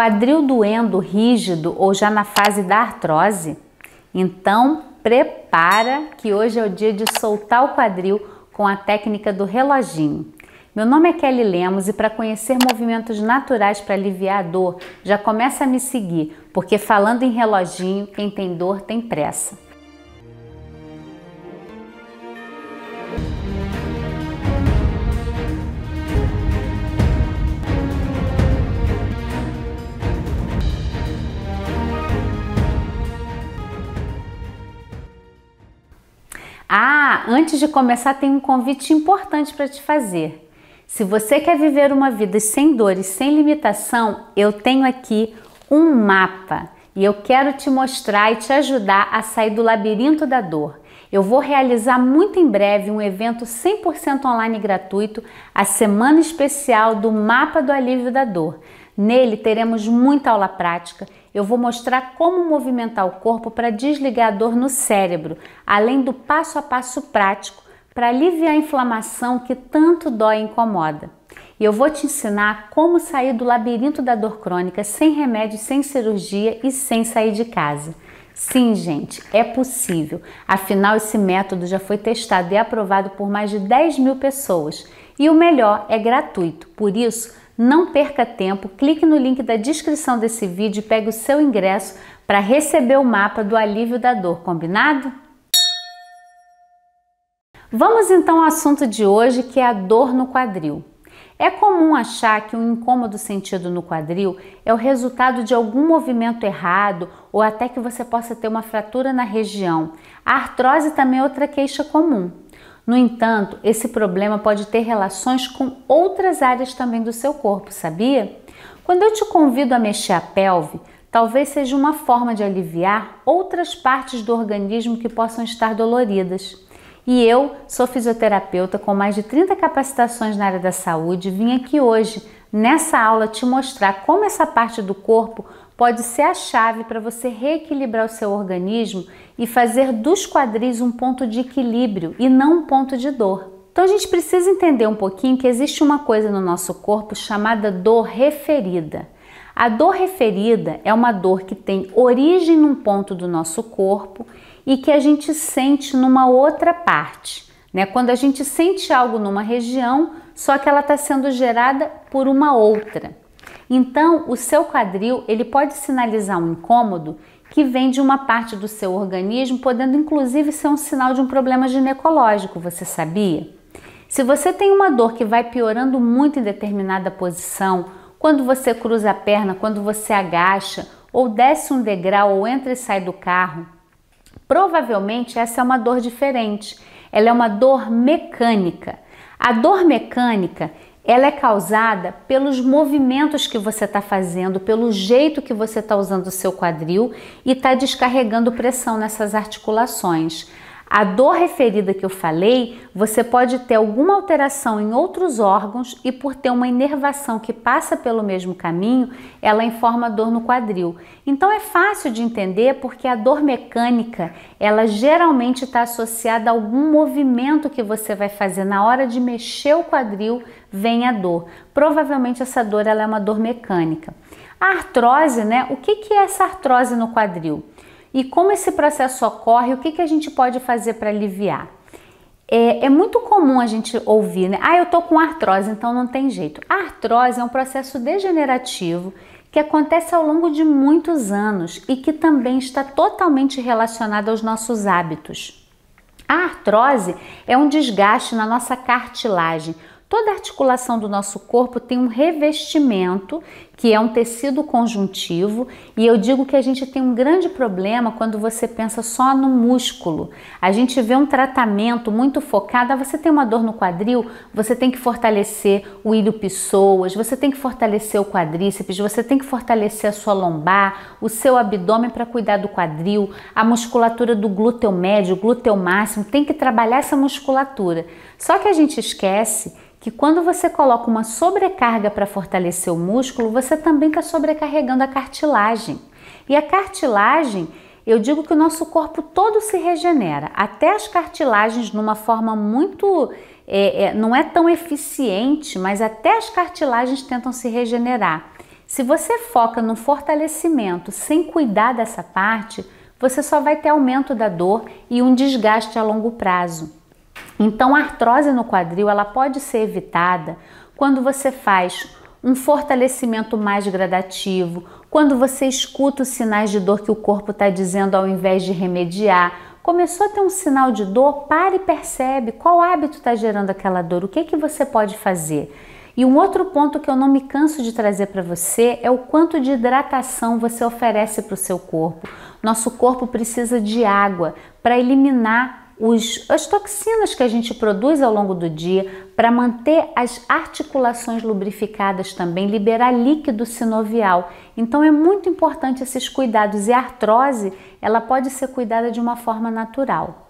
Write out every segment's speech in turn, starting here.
Quadril doendo, rígido ou já na fase da artrose? Então, prepara que hoje é o dia de soltar o quadril com a técnica do reloginho. Meu nome é Kelly Lemos e para conhecer movimentos naturais para aliviar a dor, já começa a me seguir, porque falando em reloginho, quem tem dor tem pressa. Antes de começar, tenho um convite importante para te fazer. Se você quer viver uma vida sem dores, sem limitação, eu tenho aqui um mapa e eu quero te mostrar e te ajudar a sair do labirinto da dor. Eu vou realizar muito em breve um evento 100% online gratuito, a semana especial do Mapa do Alívio da Dor. Nele teremos muita aula prática eu vou mostrar como movimentar o corpo para desligar a dor no cérebro, além do passo a passo prático para aliviar a inflamação que tanto dói e incomoda. E eu vou te ensinar como sair do labirinto da dor crônica sem remédio, sem cirurgia e sem sair de casa. Sim, gente, é possível. Afinal, esse método já foi testado e aprovado por mais de 10 mil pessoas. E o melhor é gratuito. Por isso, não perca tempo, clique no link da descrição desse vídeo e pegue o seu ingresso para receber o mapa do alívio da dor, combinado? Vamos então ao assunto de hoje, que é a dor no quadril. É comum achar que um incômodo sentido no quadril é o resultado de algum movimento errado ou até que você possa ter uma fratura na região. A artrose também é outra queixa comum. No entanto, esse problema pode ter relações com outras áreas também do seu corpo, sabia? Quando eu te convido a mexer a pelve, talvez seja uma forma de aliviar outras partes do organismo que possam estar doloridas. E eu sou fisioterapeuta com mais de 30 capacitações na área da saúde, vim aqui hoje nessa aula te mostrar como essa parte do corpo pode ser a chave para você reequilibrar o seu organismo e fazer dos quadris um ponto de equilíbrio e não um ponto de dor. Então a gente precisa entender um pouquinho que existe uma coisa no nosso corpo chamada dor referida. A dor referida é uma dor que tem origem num ponto do nosso corpo e que a gente sente numa outra parte. Né? Quando a gente sente algo numa região, só que ela está sendo gerada por uma outra. Então, o seu quadril, ele pode sinalizar um incômodo que vem de uma parte do seu organismo, podendo inclusive ser um sinal de um problema ginecológico, você sabia? Se você tem uma dor que vai piorando muito em determinada posição, quando você cruza a perna, quando você agacha, ou desce um degrau, ou entra e sai do carro, provavelmente essa é uma dor diferente. Ela é uma dor mecânica. A dor mecânica ela é causada pelos movimentos que você está fazendo, pelo jeito que você está usando o seu quadril e está descarregando pressão nessas articulações. A dor referida que eu falei, você pode ter alguma alteração em outros órgãos e por ter uma inervação que passa pelo mesmo caminho, ela informa dor no quadril. Então é fácil de entender porque a dor mecânica, ela geralmente está associada a algum movimento que você vai fazer na hora de mexer o quadril, vem a dor. Provavelmente essa dor ela é uma dor mecânica. A artrose, né? O que, que é essa artrose no quadril? E como esse processo ocorre, o que, que a gente pode fazer para aliviar? É, é, muito comum a gente ouvir, né? Ah, eu tô com artrose, então não tem jeito. A artrose é um processo degenerativo que acontece ao longo de muitos anos e que também está totalmente relacionado aos nossos hábitos. A artrose é um desgaste na nossa cartilagem. Toda articulação do nosso corpo tem um revestimento que é um tecido conjuntivo, e eu digo que a gente tem um grande problema quando você pensa só no músculo. A gente vê um tratamento muito focado, ah, você tem uma dor no quadril, você tem que fortalecer o ilho pessoas, você tem que fortalecer o quadríceps, você tem que fortalecer a sua lombar, o seu abdômen para cuidar do quadril, a musculatura do glúteo médio, glúteo máximo, tem que trabalhar essa musculatura. Só que a gente esquece que quando você coloca uma sobrecarga para fortalecer o músculo, você você também está sobrecarregando a cartilagem. E a cartilagem, eu digo que o nosso corpo todo se regenera, até as cartilagens, numa forma muito. É, é, não é tão eficiente, mas até as cartilagens tentam se regenerar. Se você foca no fortalecimento sem cuidar dessa parte, você só vai ter aumento da dor e um desgaste a longo prazo. Então, a artrose no quadril ela pode ser evitada quando você faz um fortalecimento mais gradativo, quando você escuta os sinais de dor que o corpo está dizendo ao invés de remediar, começou a ter um sinal de dor, pare e percebe qual hábito está gerando aquela dor, o que, que você pode fazer. E um outro ponto que eu não me canso de trazer para você é o quanto de hidratação você oferece para o seu corpo. Nosso corpo precisa de água para eliminar os, as toxinas que a gente produz ao longo do dia para manter as articulações lubrificadas também, liberar líquido sinovial. Então é muito importante esses cuidados e a artrose ela pode ser cuidada de uma forma natural.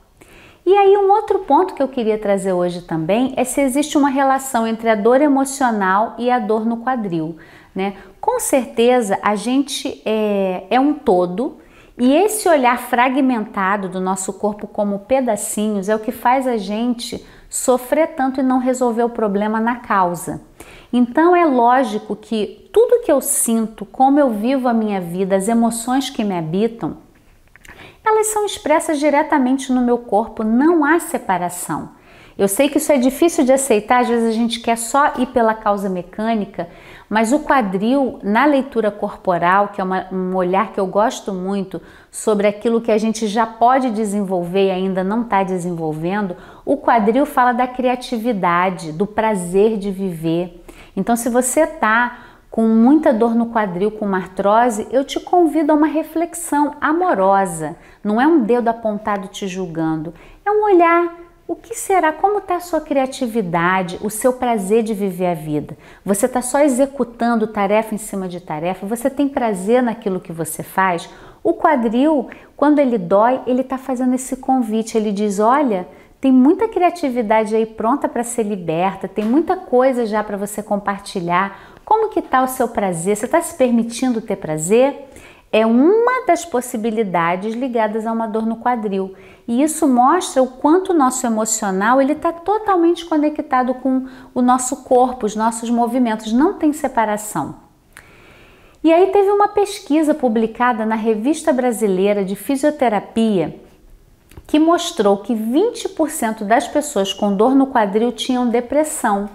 E aí um outro ponto que eu queria trazer hoje também é se existe uma relação entre a dor emocional e a dor no quadril. Né? Com certeza a gente é, é um todo e esse olhar fragmentado do nosso corpo como pedacinhos é o que faz a gente sofrer tanto e não resolver o problema na causa. Então é lógico que tudo que eu sinto, como eu vivo a minha vida, as emoções que me habitam, elas são expressas diretamente no meu corpo, não há separação. Eu sei que isso é difícil de aceitar, às vezes a gente quer só ir pela causa mecânica, mas o quadril, na leitura corporal, que é uma, um olhar que eu gosto muito sobre aquilo que a gente já pode desenvolver e ainda não está desenvolvendo, o quadril fala da criatividade, do prazer de viver. Então, se você está com muita dor no quadril, com uma artrose, eu te convido a uma reflexão amorosa. Não é um dedo apontado te julgando, é um olhar o que será? Como está a sua criatividade, o seu prazer de viver a vida? Você está só executando tarefa em cima de tarefa? Você tem prazer naquilo que você faz? O quadril, quando ele dói, ele está fazendo esse convite. Ele diz: olha, tem muita criatividade aí pronta para ser liberta, tem muita coisa já para você compartilhar. Como que está o seu prazer? Você está se permitindo ter prazer? é uma das possibilidades ligadas a uma dor no quadril. E isso mostra o quanto o nosso emocional ele está totalmente conectado com o nosso corpo, os nossos movimentos, não tem separação. E aí teve uma pesquisa publicada na Revista Brasileira de Fisioterapia que mostrou que 20% das pessoas com dor no quadril tinham depressão.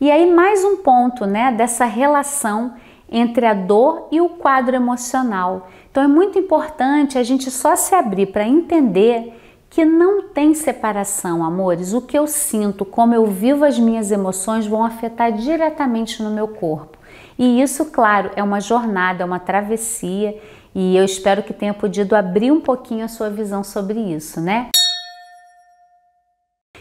E aí mais um ponto, né, dessa relação entre a dor e o quadro emocional. Então é muito importante a gente só se abrir para entender que não tem separação, amores. O que eu sinto, como eu vivo as minhas emoções vão afetar diretamente no meu corpo. E isso, claro, é uma jornada, é uma travessia, e eu espero que tenha podido abrir um pouquinho a sua visão sobre isso, né?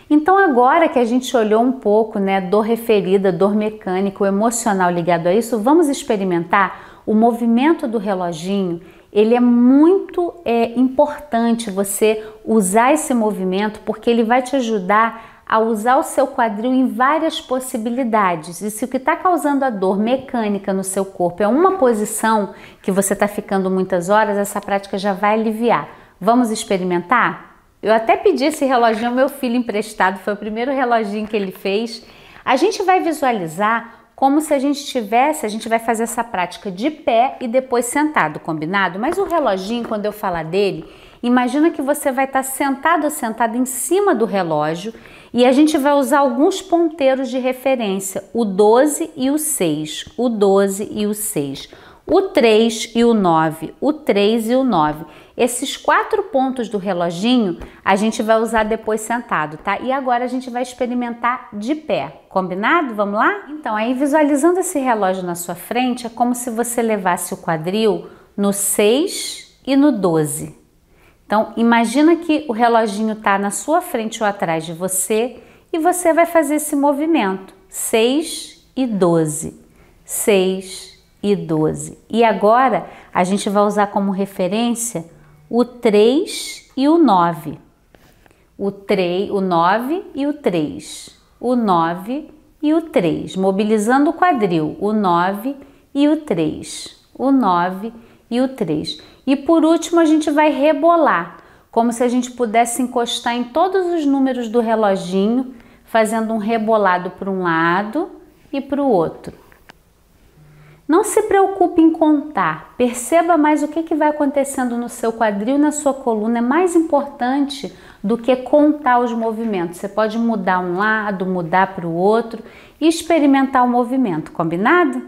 Então, agora que a gente olhou um pouco, né, dor referida, dor mecânica, o emocional ligado a isso, vamos experimentar o movimento do reloginho. Ele é muito é, importante você usar esse movimento porque ele vai te ajudar a usar o seu quadril em várias possibilidades. E se o que está causando a dor mecânica no seu corpo é uma posição que você está ficando muitas horas, essa prática já vai aliviar. Vamos experimentar? Eu até pedi esse reloginho ao meu filho emprestado, foi o primeiro reloginho que ele fez. A gente vai visualizar como se a gente tivesse, a gente vai fazer essa prática de pé e depois sentado, combinado? Mas o reloginho, quando eu falar dele, imagina que você vai estar tá sentado ou sentado em cima do relógio e a gente vai usar alguns ponteiros de referência, o 12 e o 6, o 12 e o 6 o 3 e o 9, o 3 e o 9. Esses quatro pontos do reloginho a gente vai usar depois sentado, tá? E agora a gente vai experimentar de pé, combinado? Vamos lá? Então, aí visualizando esse relógio na sua frente, é como se você levasse o quadril no 6 e no 12. Então, imagina que o reloginho tá na sua frente ou atrás de você e você vai fazer esse movimento: 6 e 12, 6 e 12. E agora a gente vai usar como referência o 3 e o 9. O 3, o 9 e o 3. O 9 e o 3, mobilizando o quadril, o 9 e o 3. O 9 e o 3. E por último a gente vai rebolar, como se a gente pudesse encostar em todos os números do reloginho, fazendo um rebolado para um lado e para o outro. Não se preocupe em contar, perceba mais o que, que vai acontecendo no seu quadril, na sua coluna, é mais importante do que contar os movimentos. Você pode mudar um lado, mudar para o outro e experimentar o movimento, combinado?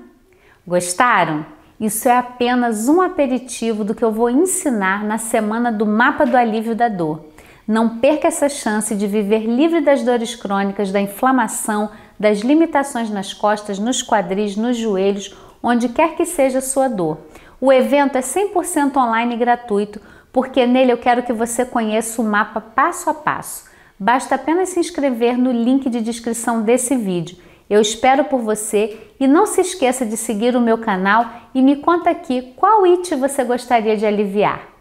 Gostaram? Isso é apenas um aperitivo do que eu vou ensinar na semana do Mapa do Alívio da Dor. Não perca essa chance de viver livre das dores crônicas, da inflamação, das limitações nas costas, nos quadris, nos joelhos onde quer que seja a sua dor. O evento é 100% online e gratuito, porque nele eu quero que você conheça o mapa passo a passo. Basta apenas se inscrever no link de descrição desse vídeo. Eu espero por você e não se esqueça de seguir o meu canal e me conta aqui qual IT você gostaria de aliviar.